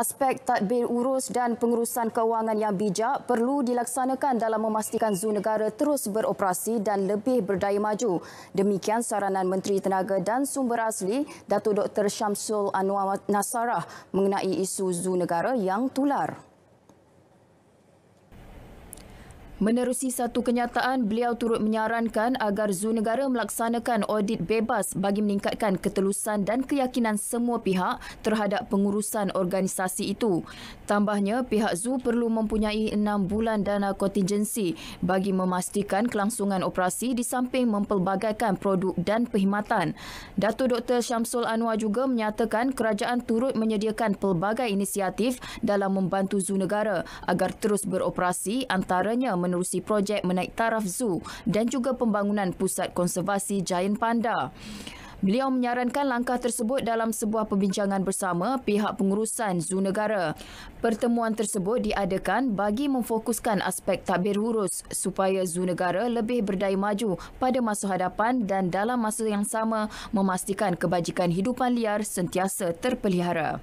Aspek tadbir urus dan pengurusan kewangan yang bijak perlu dilaksanakan dalam memastikan zoo negara terus beroperasi dan lebih berdaya maju. Demikian saranan Menteri Tenaga dan Sumber Asli Datuk Dr. Syamsul Anwar Nasarah mengenai isu zoo negara yang tular. Menerusi satu kenyataan, beliau turut menyarankan agar Zoo Negara melaksanakan audit bebas bagi meningkatkan ketelusan dan keyakinan semua pihak terhadap pengurusan organisasi itu. Tambahnya, pihak Zoo perlu mempunyai enam bulan dana kontingensi bagi memastikan kelangsungan operasi di samping mempelbagaikan produk dan perkhidmatan. Datuk Dr. Syamsul Anwar juga menyatakan kerajaan turut menyediakan pelbagai inisiatif dalam membantu Zoo Negara agar terus beroperasi antaranya menerusi projek menaik taraf zoo dan juga pembangunan pusat konservasi Giant Panda. Beliau menyarankan langkah tersebut dalam sebuah perbincangan bersama pihak pengurusan zoo negara. Pertemuan tersebut diadakan bagi memfokuskan aspek tabir hurus supaya zoo negara lebih berdaya maju pada masa hadapan dan dalam masa yang sama memastikan kebajikan hidupan liar sentiasa terpelihara.